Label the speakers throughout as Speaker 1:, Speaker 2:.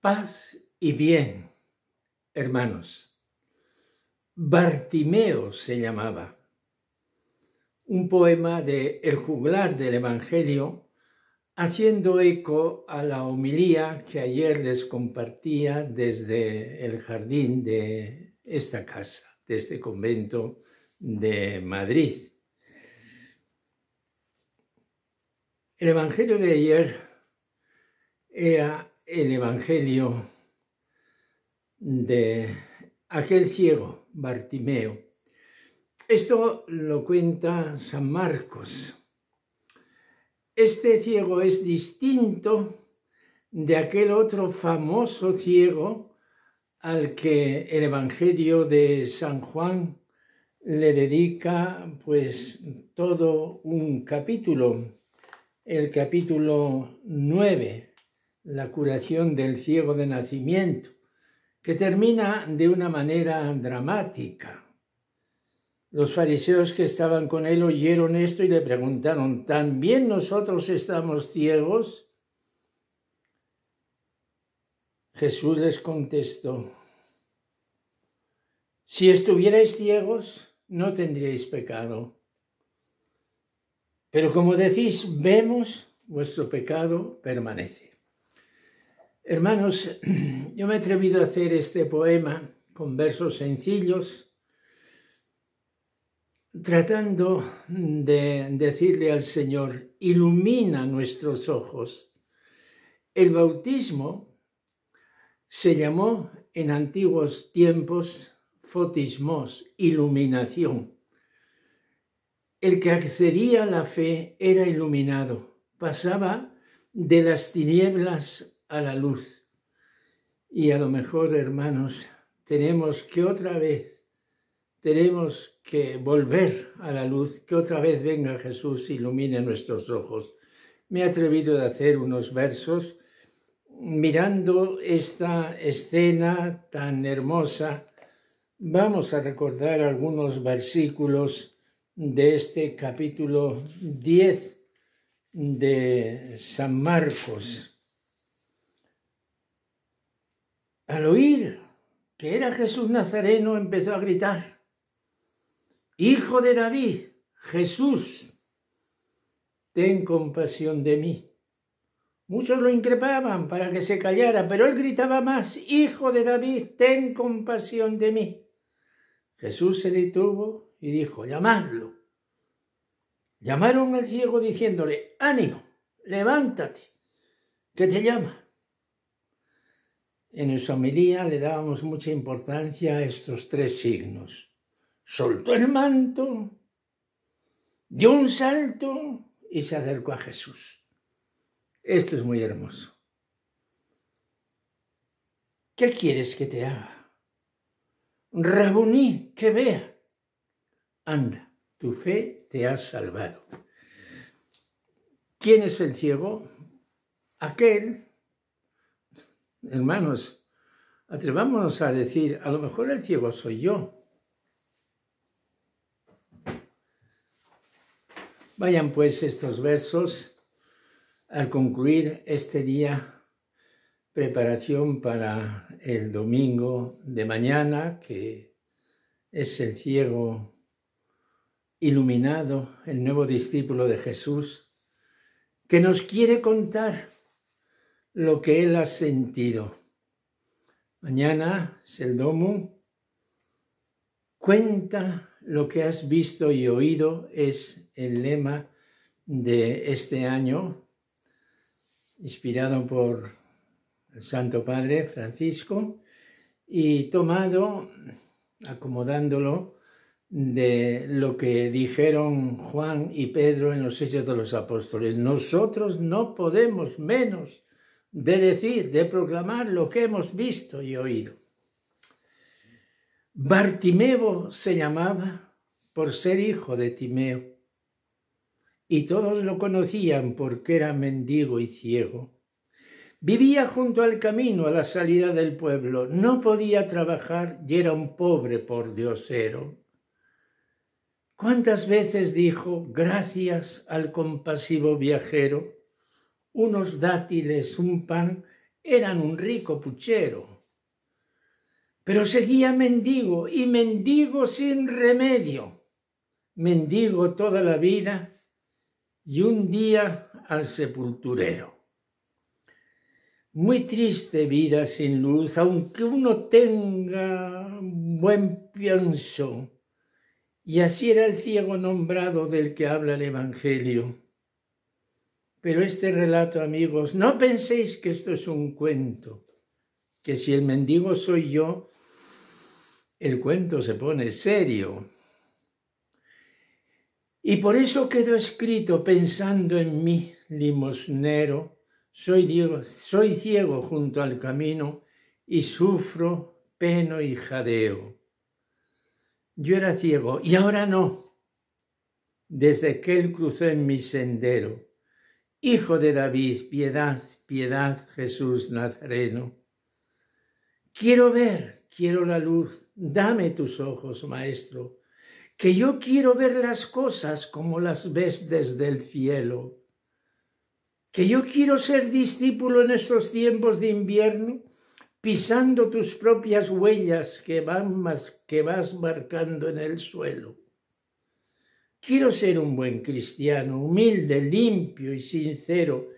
Speaker 1: Paz y bien, hermanos. Bartimeo se llamaba. Un poema de El juglar del Evangelio, haciendo eco a la homilía que ayer les compartía desde el jardín de esta casa, de este convento de Madrid. El Evangelio de ayer era el Evangelio de aquel ciego, Bartimeo. Esto lo cuenta San Marcos. Este ciego es distinto de aquel otro famoso ciego al que el Evangelio de San Juan le dedica pues todo un capítulo, el capítulo 9 la curación del ciego de nacimiento, que termina de una manera dramática. Los fariseos que estaban con él oyeron esto y le preguntaron, ¿también nosotros estamos ciegos? Jesús les contestó, si estuvierais ciegos, no tendríais pecado. Pero como decís, vemos, vuestro pecado permanece. Hermanos, yo me he atrevido a hacer este poema con versos sencillos, tratando de decirle al Señor, ilumina nuestros ojos. El bautismo se llamó en antiguos tiempos fotismos, iluminación. El que accedía a la fe era iluminado, pasaba de las tinieblas a la luz. Y a lo mejor, hermanos, tenemos que otra vez, tenemos que volver a la luz, que otra vez venga Jesús, e ilumine nuestros ojos. Me he atrevido a hacer unos versos mirando esta escena tan hermosa. Vamos a recordar algunos versículos de este capítulo 10 de San Marcos. Al oír que era Jesús Nazareno, empezó a gritar, Hijo de David, Jesús, ten compasión de mí. Muchos lo increpaban para que se callara, pero él gritaba más, Hijo de David, ten compasión de mí. Jesús se detuvo y dijo, llamadlo. Llamaron al ciego diciéndole, ánimo, levántate, que te llama. En el le dábamos mucha importancia a estos tres signos. Soltó el manto, dio un salto y se acercó a Jesús. Esto es muy hermoso. ¿Qué quieres que te haga? Reuní, que vea. Anda, tu fe te ha salvado. ¿Quién es el ciego? Aquel Hermanos, atrevámonos a decir, a lo mejor el ciego soy yo. Vayan pues estos versos al concluir este día, preparación para el domingo de mañana, que es el ciego iluminado, el nuevo discípulo de Jesús, que nos quiere contar lo que él ha sentido. Mañana, Seldomu, cuenta lo que has visto y oído es el lema de este año, inspirado por el Santo Padre Francisco y tomado, acomodándolo, de lo que dijeron Juan y Pedro en los Hechos de los Apóstoles. Nosotros no podemos menos de decir, de proclamar lo que hemos visto y oído. Bartimeo se llamaba por ser hijo de Timeo, y todos lo conocían porque era mendigo y ciego. Vivía junto al camino a la salida del pueblo, no podía trabajar y era un pobre por diosero. ¿Cuántas veces dijo gracias al compasivo viajero? unos dátiles, un pan, eran un rico puchero. Pero seguía mendigo y mendigo sin remedio, mendigo toda la vida y un día al sepulturero. Muy triste vida sin luz, aunque uno tenga buen pienso. Y así era el ciego nombrado del que habla el Evangelio pero este relato, amigos, no penséis que esto es un cuento, que si el mendigo soy yo, el cuento se pone serio. Y por eso quedó escrito, pensando en mí, limosnero, soy, soy ciego junto al camino y sufro peno y jadeo. Yo era ciego y ahora no, desde que él cruzó en mi sendero Hijo de David, piedad, piedad, Jesús Nazareno. Quiero ver, quiero la luz, dame tus ojos, Maestro, que yo quiero ver las cosas como las ves desde el cielo, que yo quiero ser discípulo en estos tiempos de invierno, pisando tus propias huellas que, van que vas marcando en el suelo Quiero ser un buen cristiano, humilde, limpio y sincero,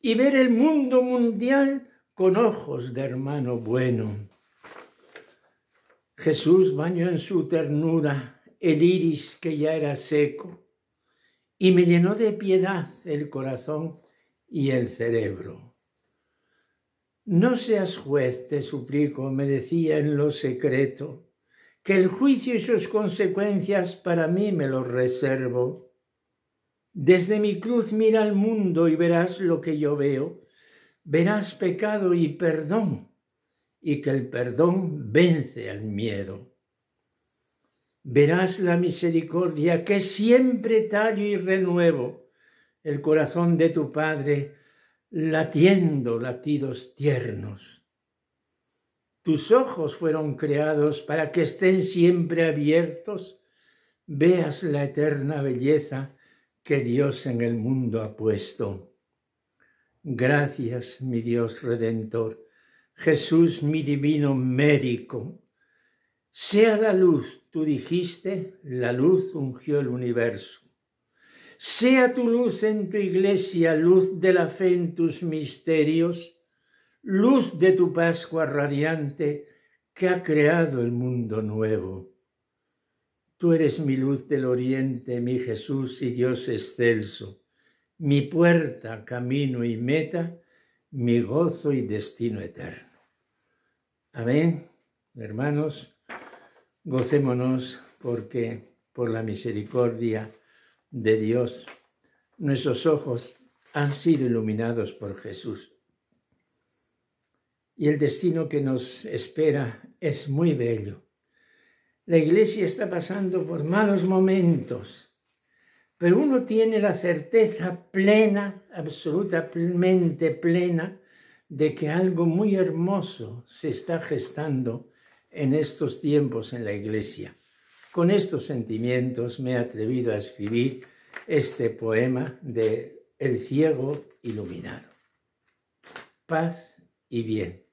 Speaker 1: y ver el mundo mundial con ojos de hermano bueno. Jesús bañó en su ternura el iris que ya era seco, y me llenó de piedad el corazón y el cerebro. No seas juez, te suplico, me decía en lo secreto, que el juicio y sus consecuencias para mí me los reservo. Desde mi cruz mira al mundo y verás lo que yo veo, verás pecado y perdón, y que el perdón vence al miedo. Verás la misericordia que siempre tallo y renuevo, el corazón de tu Padre latiendo latidos tiernos tus ojos fueron creados para que estén siempre abiertos, veas la eterna belleza que Dios en el mundo ha puesto. Gracias, mi Dios Redentor, Jesús, mi divino médico. Sea la luz, tú dijiste, la luz ungió el universo. Sea tu luz en tu iglesia, luz de la fe en tus misterios, luz de tu Pascua radiante que ha creado el mundo nuevo. Tú eres mi luz del oriente, mi Jesús y Dios excelso, mi puerta, camino y meta, mi gozo y destino eterno. Amén, hermanos, gocémonos porque por la misericordia de Dios nuestros ojos han sido iluminados por Jesús y el destino que nos espera es muy bello. La iglesia está pasando por malos momentos, pero uno tiene la certeza plena, absolutamente plena, de que algo muy hermoso se está gestando en estos tiempos en la iglesia. Con estos sentimientos me he atrevido a escribir este poema de El ciego iluminado. Paz y bien.